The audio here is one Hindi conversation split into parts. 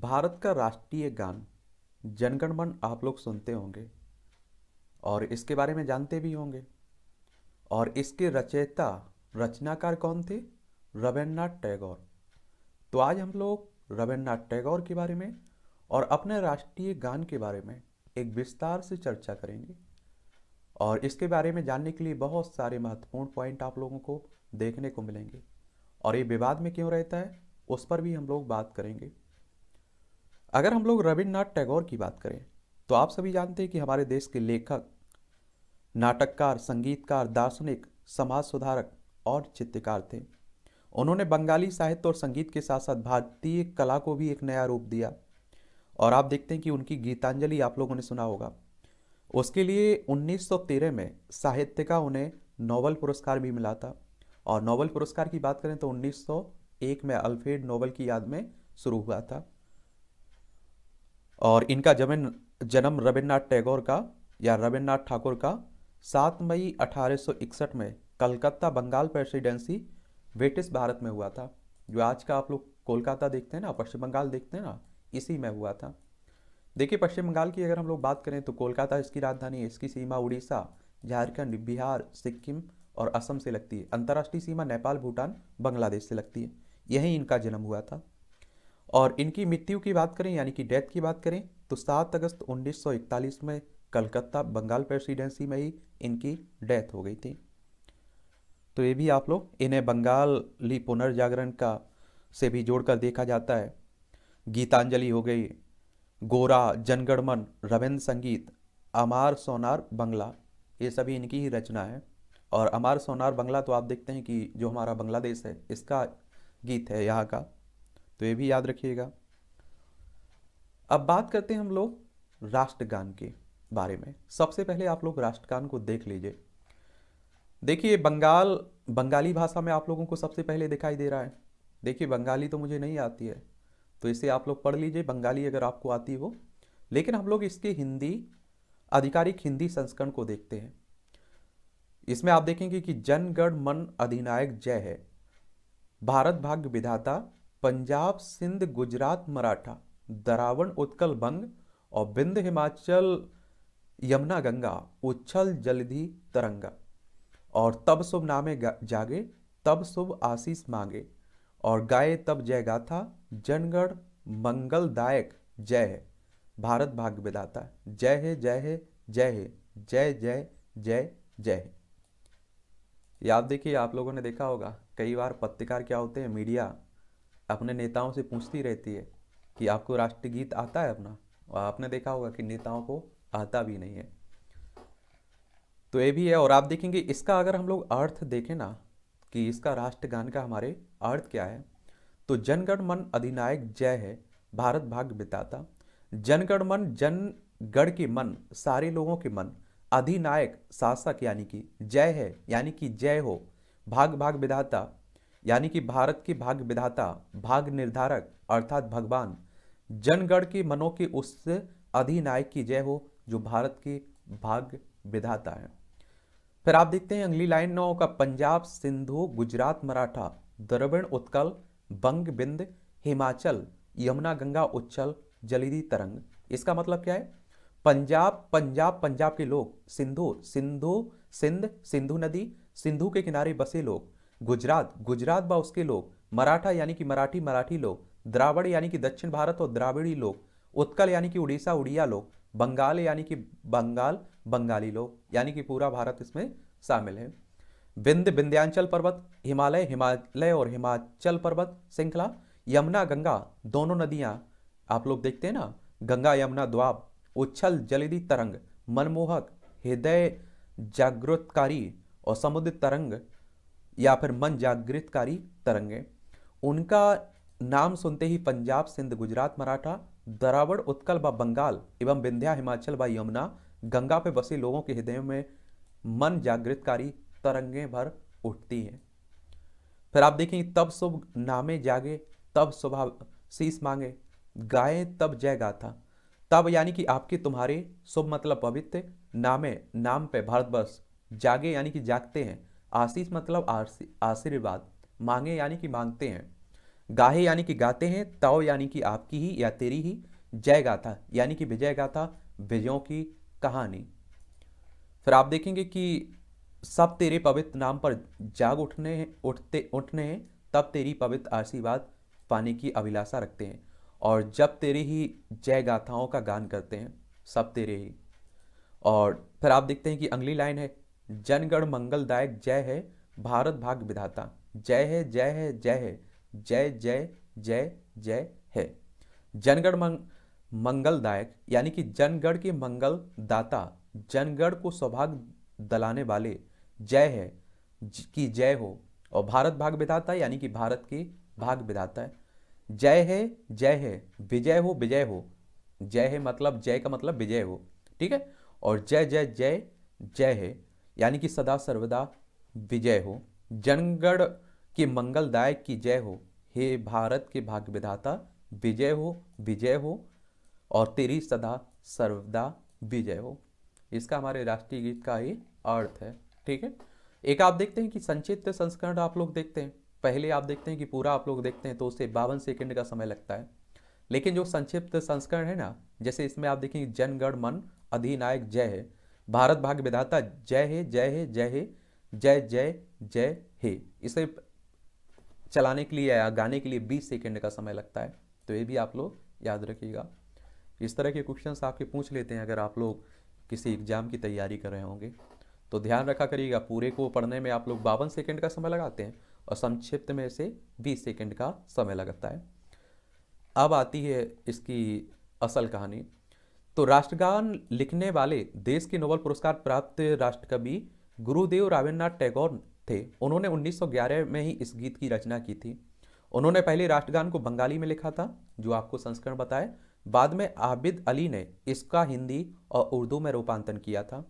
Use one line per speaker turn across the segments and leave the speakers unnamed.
भारत का राष्ट्रीय गान जनगणमन आप लोग सुनते होंगे और इसके बारे में जानते भी होंगे और इसके रचयिता रचनाकार कौन थे रविन्द्रनाथ टैगोर तो आज हम लोग रविन्द्रनाथ टैगोर के बारे में और अपने राष्ट्रीय गान के बारे में एक विस्तार से चर्चा करेंगे और इसके बारे में जानने के लिए बहुत सारे महत्वपूर्ण पॉइंट आप लोगों को देखने को मिलेंगे और ये विवाद में क्यों रहता है उस पर भी हम लोग बात करेंगे अगर हम लोग रविन्द्रनाथ टैगोर की बात करें तो आप सभी जानते हैं कि हमारे देश के लेखक नाटककार संगीतकार दार्शनिक समाज सुधारक और चित्रकार थे उन्होंने बंगाली साहित्य और संगीत के साथ साथ भारतीय कला को भी एक नया रूप दिया और आप देखते हैं कि उनकी गीतांजलि आप लोगों ने सुना होगा उसके लिए 1913 में साहित्य का उन्हें नोबल पुरस्कार भी मिला था और नोबल पुरस्कार की बात करें तो 1901 में अल्फ्रेड नोबल की याद में शुरू हुआ था और इनका जमीन जन्म रविन्द्रनाथ टैगोर का या रविन्द्रनाथ ठाकुर का 7 मई 1861 में कलकत्ता बंगाल प्रेसिडेंसी ब्रिटिश भारत में हुआ था जो आज का आप लोग कोलकाता देखते हैं ना पश्चिम बंगाल देखते हैं ना इसी में हुआ था देखिए पश्चिम बंगाल की अगर हम लोग बात करें तो कोलकाता इसकी राजधानी है इसकी सीमा उड़ीसा झारखंड बिहार सिक्किम और असम से लगती है अंतर्राष्ट्रीय सीमा नेपाल भूटान बांग्लादेश से लगती है यही इनका जन्म हुआ था और इनकी मृत्यु की बात करें यानी कि डेथ की बात करें तो सात अगस्त 1941 में कलकत्ता बंगाल प्रेसिडेंसी में ही इनकी डेथ हो गई थी तो ये भी आप लोग इन्हें बंगाली पुनर्जागरण का से भी जोड़कर देखा जाता है गीतांजलि हो गई गोरा जनगणमन रविंद्र संगीत अमार सोनार बंगला ये सभी इनकी ही रचना है और अमार सोनार बंगला तो आप देखते हैं कि जो हमारा बांग्लादेश है इसका गीत है यहाँ का तो ये भी याद रखिएगा अब बात करते हैं हम लोग राष्ट्रगान के बारे में सबसे पहले आप लोग राष्ट्रगान को देख लीजिए देखिए बंगाल बंगाली भाषा में आप लोगों को सबसे पहले दिखाई दे रहा है देखिए बंगाली तो मुझे नहीं आती है तो इसे आप लोग पढ़ लीजिए बंगाली अगर आपको आती हो लेकिन हम लोग इसके हिंदी आधिकारिक हिंदी संस्करण को देखते हैं इसमें आप देखेंगे कि जनगण मन अधिनायक जय है भारत भाग्य विधाता पंजाब सिंध गुजरात मराठा दरावण उत्कल बंग और बिंद हिमाचल यमुना गंगा उच्छल जलधि तरंगा और तब शुभ नामे जागे तब शुभ आशीष मांगे और गाए तब जय गाथा जनगण मंगलदायक जय है भारत भाग्य विदाता जय है जय है जय है जय जय जय जय है याद देखिए आप लोगों ने देखा होगा कई बार पत्रकार क्या होते हैं मीडिया अपने नेताओं से पूछती रहती है कि आपको राष्ट्रगीत आता है अपना और आपने देखा होगा कि नेताओं को आता भी नहीं है तो ये भी है और आप देखेंगे इसका अगर हम लोग अर्थ देखें ना कि इसका राष्ट्रगान का हमारे अर्थ क्या है तो जनगण मन अधिनायक जय है भारत भाग बिताता जनगण मन जनगण के मन सारे लोगों के मन अधिनायक शासक यानी कि जय है यानी कि जय हो भाग भाग विधाता यानी कि भारत के भाग्य विधाता भाग निर्धारक अर्थात भगवान जनगण के मनों के उस अधिनायक की जय हो जो भारत के भाग्य विधाता है फिर आप देखते हैं अगली लाइन नौ का पंजाब सिंधु गुजरात मराठा द्रविण उत्कल बंग बिंद हिमाचल यमुना गंगा उच्छल जलिदी तरंग इसका मतलब क्या है पंजाब पंजाब पंजाब के लोग सिंधु सिंधु सिंध सिंधु नदी सिंधु के किनारे बसे लोग गुजरात गुजरात व उसके लोग मराठा यानी कि मराठी मराठी लोग द्रावड़ यानी कि दक्षिण भारत और द्राविड़ी लोग उत्कल यानी कि उड़ीसा उड़िया लोग बंगाल यानी कि बंगाल बंगाली लोग यानी कि पूरा भारत इसमें शामिल है विंध्य विंध्यांचल पर्वत हिमालय हिमालय और हिमाचल पर्वत श्रृंखला यमुना गंगा दोनों नदियाँ आप लोग देखते हैं ना गंगा यमुना द्वाब उच्छल जलदी तरंग मनमोहक हृदय जागृतकारी और समुद्र तरंग या फिर मन जागृतकारी तरंगे उनका नाम सुनते ही पंजाब सिंध गुजरात मराठा दरावड़ उत्कल व बंगाल एवं विंध्या हिमाचल व यमुना गंगा पे बसे लोगों के हृदय में मन जागृतकारी तरंगे भर उठती हैं फिर आप देखें तब शुभ नामे जागे तब सुबह शीश मांगे गाए तब जय गाथा तब यानी कि आपके तुम्हारे शुभ मतलब पवित्र नामे नाम पे भारतवर्ष जागे यानी कि जागते हैं आशीष मतलब आशीर्वाद मांगे यानी कि मांगते हैं गाहे यानी कि गाते हैं तव यानी कि आपकी ही या तेरी ही जय गाथा यानी कि विजय गाथा विजयों की कहानी फिर आप देखेंगे कि सब तेरे पवित्र नाम पर जाग उठने उठते उठने हैं तब तेरी पवित्र आशीर्वाद पाने की अभिलाषा रखते हैं और जब तेरी ही जय गाथाओं का गान करते हैं सब तेरे ही और फिर आप देखते हैं कि अगली लाइन है जनगण मंगल दायक जय है भारत भाग विधाता जय है जय है जय है जय जय जय जय है जनगण मंग मंगलदायक यानी कि जनगण के मंगल दाता जनगण को सौभाग्य दलाने वाले जय है की जय हो और भारत भाग विधाता यानी कि भारत के भाग विधाता जय है जय है विजय हो विजय हो जय है मतलब जय का मतलब विजय हो ठीक है और जय जय जय जय है यानी कि सदा सर्वदा विजय हो जनगण के मंगलदायक की जय हो हे भारत के भाग्य विधाता विजय हो विजय हो और तेरी सदा सर्वदा विजय हो इसका हमारे राष्ट्रीय गीत का ही अर्थ है ठीक है एक आप देखते हैं कि संक्षिप्त संस्करण आप लोग देखते हैं पहले आप देखते हैं कि पूरा आप लोग देखते हैं तो उसे बावन सेकंड का समय लगता है लेकिन जो संक्षिप्त संस्करण है ना जैसे इसमें आप देखेंगे जनगण मन अधिनायक जय है भारत भाग विधाता जय हे जय हे जय हे जय जय जय हे इसे चलाने के लिए या गाने के लिए बीस सेकेंड का समय लगता है तो ये भी आप लोग याद रखिएगा इस तरह के क्वेश्चन आपके पूछ लेते हैं अगर आप लोग किसी एग्जाम की तैयारी कर रहे होंगे तो ध्यान रखा करिएगा पूरे को पढ़ने में आप लोग बावन सेकेंड का समय लगाते हैं और संक्षिप्त में से बीस सेकेंड का समय लगता है अब आती है इसकी असल कहानी तो राष्ट्रगान लिखने वाले देश के नोबल पुरस्कार प्राप्त राष्ट्रकवि गुरुदेव रविन्द्रनाथ टैगोर थे उन्होंने 1911 में ही इस गीत की रचना की थी उन्होंने पहले राष्ट्रगान को बंगाली में लिखा था जो आपको संस्करण बताए बाद में आबिद अली ने इसका हिंदी और उर्दू में रूपांतरण किया था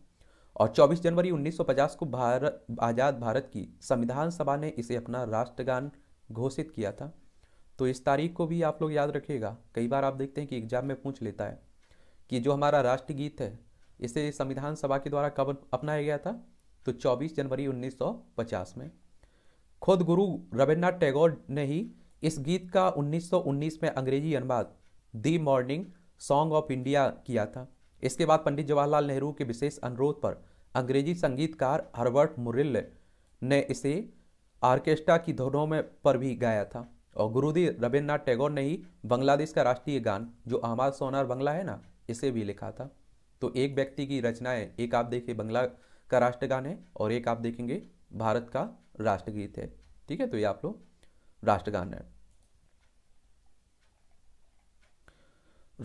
और 24 जनवरी 1950 को भारत आज़ाद भारत की संविधान सभा ने इसे अपना राष्ट्रगान घोषित किया था तो इस तारीख को भी आप लोग याद रखिएगा कई बार आप देखते हैं कि एग्जाम में पूछ लेता है कि जो हमारा राष्ट्रगीत है इसे संविधान सभा के द्वारा कब अपनाया गया था तो 24 जनवरी 1950 में खुद गुरु रविन्द्रनाथ टैगोर ने ही इस गीत का 1919 में अंग्रेजी अनुवाद the Morning Song of India किया था इसके बाद पंडित जवाहरलाल नेहरू के विशेष अनुरोध पर अंग्रेजी संगीतकार हर्बर्ट मुरिल ने इसे आर्केस्ट्रा की धुनों में पर भी गाया था और गुरुदेव रविन्द्रनाथ टैगोर ने ही बांग्लादेश का राष्ट्रीय गान जो अहमद सोनार बंगला है ना इसे भी लिखा था तो एक व्यक्ति की रचनाएं एक आप देखिए बंगला का राष्ट्रगान है और एक आप देखेंगे भारत का राष्ट्रगीत है ठीक है तो ये आप लोग राष्ट्रगान है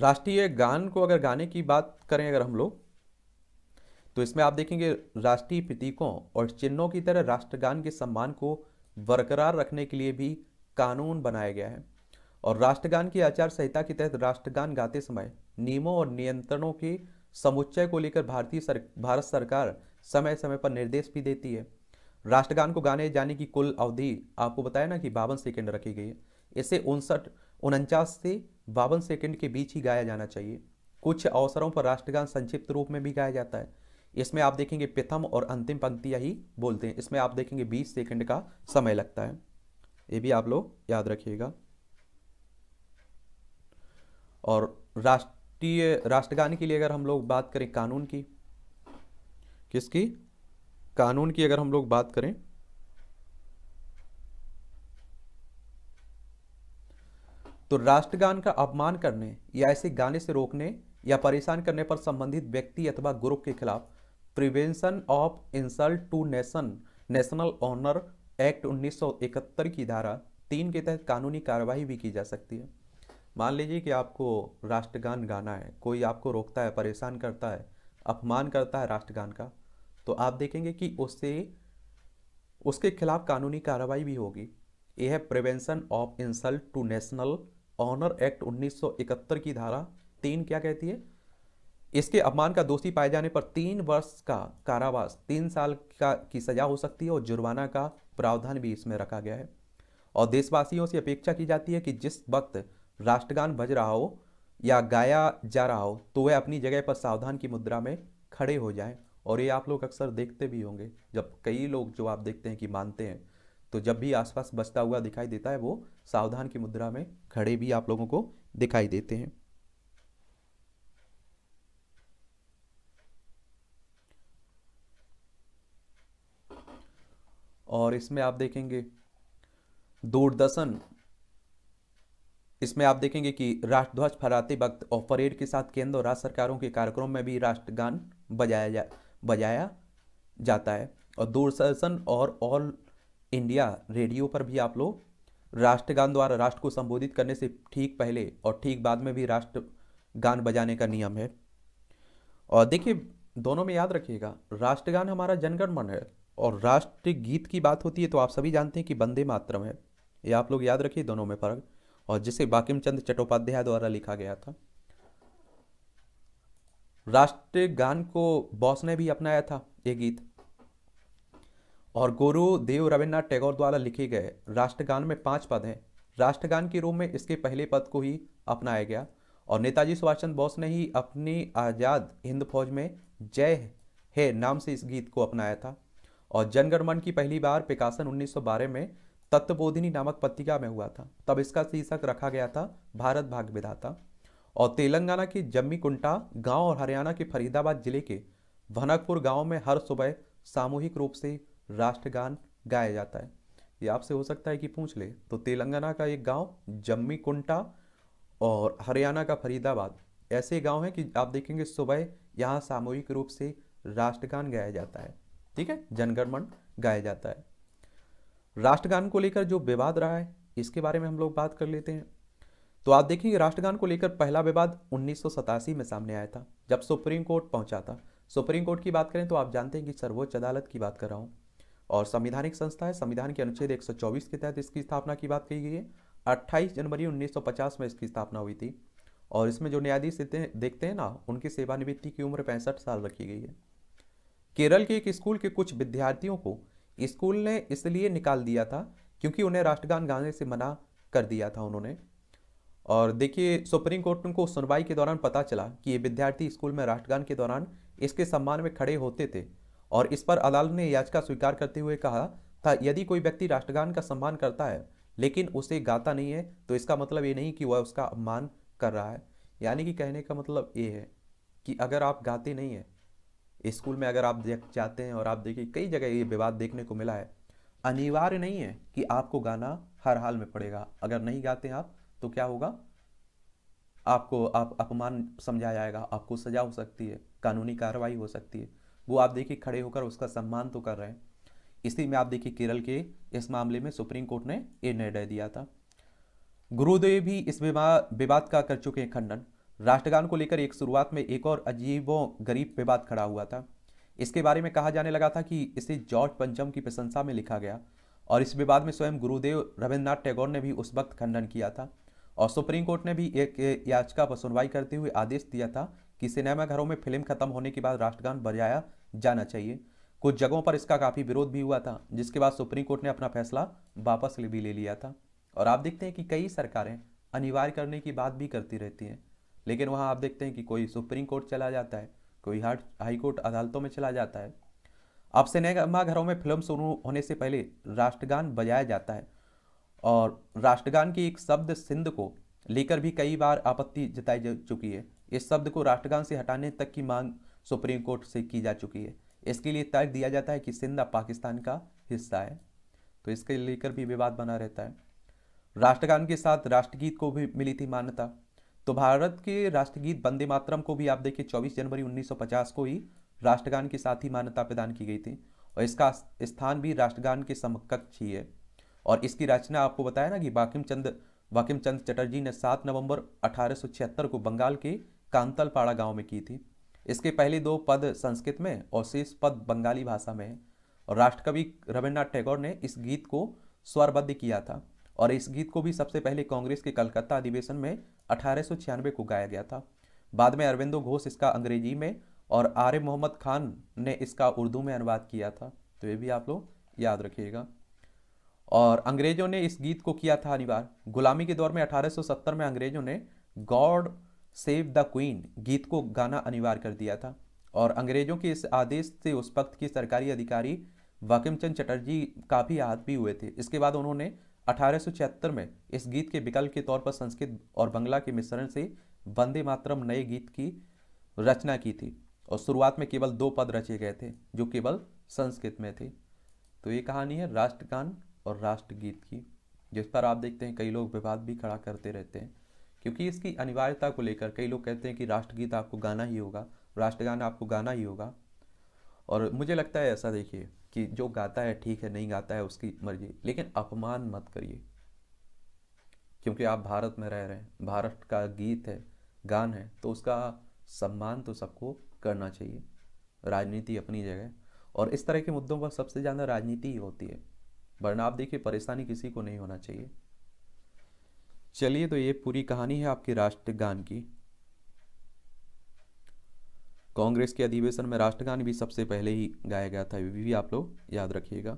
राष्ट्रीय गान को अगर गाने की बात करें अगर हम लोग तो इसमें आप देखेंगे राष्ट्रीय प्रतीकों और चिन्हों की तरह राष्ट्रगान के सम्मान को बरकरार रखने के लिए भी कानून बनाया गया है और राष्ट्रगान की आचार संहिता के तहत राष्ट्रगान गाते समय नियमों और नियंत्रणों के समुच्चय को लेकर भारतीय सर, भारत सरकार समय समय पर निर्देश भी देती है राष्ट्रगान को गाने जाने की कुल अवधि आपको बताया ना कि बावन सेकेंड रखी गई है इसे उनसठ उनचास से बावन सेकेंड के बीच ही गाया जाना चाहिए कुछ अवसरों पर राष्ट्रगान संक्षिप्त रूप में भी गाया जाता है इसमें आप देखेंगे प्रथम और अंतिम पंक्तियाँ ही बोलते हैं इसमें आप देखेंगे बीस सेकेंड का समय लगता है ये भी आप लोग याद रखिएगा और राष्ट्रीय राष्ट्रगान के लिए अगर हम लोग बात करें कानून की किसकी कानून की अगर हम लोग बात करें तो राष्ट्रगान का अपमान करने या ऐसे गाने से रोकने या परेशान करने पर संबंधित व्यक्ति अथवा ग्रुप के खिलाफ Prevention of Insult to Nation National Honour Act 1971 की धारा तीन के तहत कानूनी कार्रवाई भी की जा सकती है मान लीजिए कि आपको राष्ट्रगान गाना है कोई आपको रोकता है परेशान करता है अपमान करता है राष्ट्रगान का तो आप देखेंगे कि उससे उसके खिलाफ कानूनी कार्रवाई भी होगी यह है Prevention of Insult to National Honour Act 1971 की धारा तीन क्या कहती है इसके अपमान का दोषी पाए जाने पर तीन वर्ष का कारावास तीन साल का की सजा हो सकती है और जुर्माना का प्रावधान भी इसमें रखा गया है और देशवासियों से अपेक्षा की जाती है कि जिस वक्त राष्ट्रगान बज रहा हो या गाया जा रहा हो तो वह अपनी जगह पर सावधान की मुद्रा में खड़े हो जाएं और ये आप लोग अक्सर देखते भी होंगे जब कई लोग जो आप देखते हैं कि मानते हैं तो जब भी आसपास बचता हुआ दिखाई देता है वो सावधान की मुद्रा में खड़े भी आप लोगों को दिखाई देते हैं और इसमें आप देखेंगे दूरदर्शन इसमें आप देखेंगे कि राष्ट्रध्वज फहराते वक्त और परेड के साथ केंद्र और राज्य सरकारों के कार्यक्रम में भी राष्ट्रगान बजाया जा बजाया जाता है और दूरदर्शन और ऑल इंडिया रेडियो पर भी आप लोग राष्ट्रगान द्वारा राष्ट्र को संबोधित करने से ठीक पहले और ठीक बाद में भी राष्ट्रगान बजाने का नियम है और देखिए दोनों में याद रखिएगा राष्ट्रगान हमारा जनगण मन है और राष्ट्र गीत की बात होती है तो आप सभी जानते हैं कि बंदे मातरम है ये आप लोग याद रखिए दोनों में फ़र्क और जिसे बाकिम चंद चट्टोपाध्याय द्वारा लिखा गया था राष्ट्रीय गान को बॉस ने भी अपनाया था ये गीत और गुरु देव रविन्द्रनाथ टैगोर द्वारा लिखे गए राष्ट्रगान में पांच पद हैं राष्ट्रगान के रूप में इसके पहले पद को ही अपनाया गया और नेताजी सुभाष चंद्र बोस ने ही अपनी आज़ाद हिंद फौज में जय है नाम से इस गीत को अपनाया था और जनगणमन की पहली बार पिकासन 1912 में तत्वबोधिनी नामक पत्रिका में हुआ था तब इसका शीर्षक रखा गया था भारत भाग विधाता और तेलंगाना के जम्मी कुंटा गांव और हरियाणा के फरीदाबाद जिले के भनकपुर गांव में हर सुबह सामूहिक रूप से राष्ट्रगान गाया जाता है ये आपसे हो सकता है कि पूछ ले तो तेलंगाना का एक गांव कुंटा और हरियाणा का फरीदाबाद ऐसे गांव हैं कि आप देखेंगे सुबह यहाँ सामूहिक रूप से राष्ट्रगान गाया जाता है ठीक है जनगणमन गाया जाता है राष्ट्रगान को लेकर जो विवाद रहा है इसके बारे में हम लोग बात कर लेते हैं तो आप देखेंगे राष्ट्रगान को लेकर पहला विवाद उन्नीस में सामने आया था जब सुप्रीम कोर्ट पहुंचा था सुप्रीम कोर्ट की बात करें तो आप जानते हैं कि सर्वोच्च अदालत की बात कर रहा हूँ और संविधानिक संस्था है संविधान के अनुच्छेद 124 के तहत इसकी स्थापना की बात कही गई है 28 जनवरी 1950 में इसकी स्थापना हुई थी और इसमें जो न्यायाधीश देखते हैं ना उनकी सेवानिवृत्ति की उम्र पैंसठ साल रखी गई है केरल के एक स्कूल के कुछ विद्यार्थियों को स्कूल ने इसलिए निकाल दिया था क्योंकि उन्हें राष्ट्रगान गाने से मना कर दिया था उन्होंने और देखिए सुप्रीम कोर्ट उनको सुनवाई के दौरान पता चला कि ये विद्यार्थी स्कूल में राष्ट्रगान के दौरान इसके सम्मान में खड़े होते थे और इस पर अदालत ने याचिका स्वीकार करते हुए कहा था यदि कोई व्यक्ति राष्ट्रगान का सम्मान करता है लेकिन उसे गाता नहीं है तो इसका मतलब ये नहीं कि वह उसका अपमान कर रहा है यानी कि कहने का मतलब ये है कि अगर आप गाते नहीं हैं स्कूल में अगर आप चाहते हैं और आप देखिए कई जगह ये विवाद देखने को मिला है अनिवार्य नहीं है कि आपको गाना हर हाल में पड़ेगा अगर नहीं गाते आप तो क्या होगा आपको आप अपमान समझा जाएगा आपको सजा हो सकती है कानूनी कार्रवाई हो सकती है वो आप देखिए खड़े होकर उसका सम्मान तो कर रहे हैं इसी में आप देखिए केरल के इस मामले में सुप्रीम कोर्ट ने ये निर्णय दिया था गुरुदेव भी इस विवाद का कर चुके हैं खंडन राष्ट्रगान को लेकर एक शुरुआत में एक और अजीबों गरीब विवाद खड़ा हुआ था इसके बारे में कहा जाने लगा था कि इसे जॉर्ज पंचम की प्रशंसा में लिखा गया और इस विवाद में स्वयं गुरुदेव रविन्द्रनाथ टैगोर ने भी उस वक्त खंडन किया था और सुप्रीम कोर्ट ने भी एक याचिका पर सुनवाई करते हुए आदेश दिया था कि सिनेमाघरों में फिल्म खत्म होने के बाद राष्ट्रगान बजाया जाना चाहिए कुछ जगहों पर इसका काफ़ी विरोध भी हुआ था जिसके बाद सुप्रीम कोर्ट ने अपना फैसला वापस भी ले लिया था और आप देखते हैं कि कई सरकारें अनिवार्य करने की बात भी करती रहती हैं लेकिन वहाँ आप देखते हैं कि कोई सुप्रीम कोर्ट चला जाता है कोई हाट हाई कोर्ट अदालतों में चला जाता है अब सिनेमा घरों में फिल्म शुरू होने से पहले राष्ट्रगान बजाया जाता है और राष्ट्रगान की एक शब्द सिंध को लेकर भी कई बार आपत्ति जताई जा चुकी है इस शब्द को राष्ट्रगान से हटाने तक की मांग सुप्रीम कोर्ट से की जा चुकी है इसके लिए तर्क दिया जाता है कि सिंध अब पाकिस्तान का हिस्सा है तो इसके लेकर भी विवाद बना रहता है राष्ट्रगान के साथ राष्ट्रगीत को भी मिली थी मान्यता तो भारत के राष्ट्रगीत वंदे मातरम को भी आप देखिए 24 जनवरी 1950 को ही राष्ट्रगान के साथ ही मान्यता प्रदान की गई थी और इसका स्थान भी राष्ट्रगान के समकक्ष ही है और इसकी रचना आपको बताया ना कि वाकिम चंद वाकिम चंद चटर्जी ने 7 नवंबर 1876 को बंगाल के कांतलपाड़ा गांव में की थी इसके पहले दो पद संस्कृत में और शेष पद बंगाली भाषा में है और राष्ट्रकवि रविन्द्रनाथ टैगोर ने इस गीत को स्वरबद्ध किया था और इस गीत को भी सबसे पहले कांग्रेस के कलकत्ता अधिवेशन में अठारह को गाया गया था बाद में अरविंदो घोष इसका अंग्रेजी में और आर मोहम्मद खान ने इसका उर्दू में अनुवाद किया था तो ये भी आप लोग याद रखिएगा और अंग्रेजों ने इस गीत को किया था अनिवार्य गुलामी के दौर में 1870 में अंग्रेजों ने गॉड सेव द क्वीन गीत को गाना अनिवार्य कर दिया था और अंग्रेजों के इस आदेश से उस वक्त की सरकारी अधिकारी वाकिमचंद चंद चटर्जी काफ़ी आहत भी हुए थे इसके बाद उन्होंने अठारह में इस गीत के विकल्प के तौर पर संस्कृत और बंगला के मिश्रण से वंदे मातरम नए गीत की रचना की थी और शुरुआत में केवल दो पद रचे गए थे जो केवल संस्कृत में थे तो ये कहानी है राष्ट्रगान और राष्ट्रगीत की जिस पर आप देखते हैं कई लोग विवाद भी खड़ा करते रहते हैं क्योंकि इसकी अनिवार्यता को लेकर कई लोग कहते हैं कि राष्ट्रगीत आपको गाना ही होगा राष्ट्रगान आपको गाना ही होगा और मुझे लगता है ऐसा देखिए कि जो गाता है ठीक है नहीं गाता है उसकी मर्जी लेकिन अपमान मत करिए क्योंकि आप भारत में रह रहे हैं भारत का गीत है गान है तो उसका सम्मान तो सबको करना चाहिए राजनीति अपनी जगह और इस तरह के मुद्दों पर सबसे ज़्यादा राजनीति ही होती है वरना आप देखिए परेशानी किसी को नहीं होना चाहिए चलिए तो ये पूरी कहानी है आपकी राष्ट्रगान की कांग्रेस के अधिवेशन में राष्ट्रगान भी सबसे पहले ही गाया गया था ये भी आप लोग याद रखिएगा